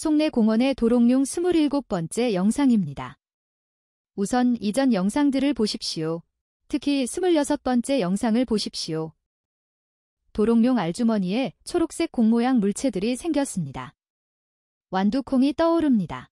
송내 공원의 도롱뇽 27번째 영상입니다. 우선 이전 영상들을 보십시오. 특히 26번째 영상을 보십시오. 도롱뇽 알주머니에 초록색 공모양 물체들이 생겼습니다. 완두콩이 떠오릅니다.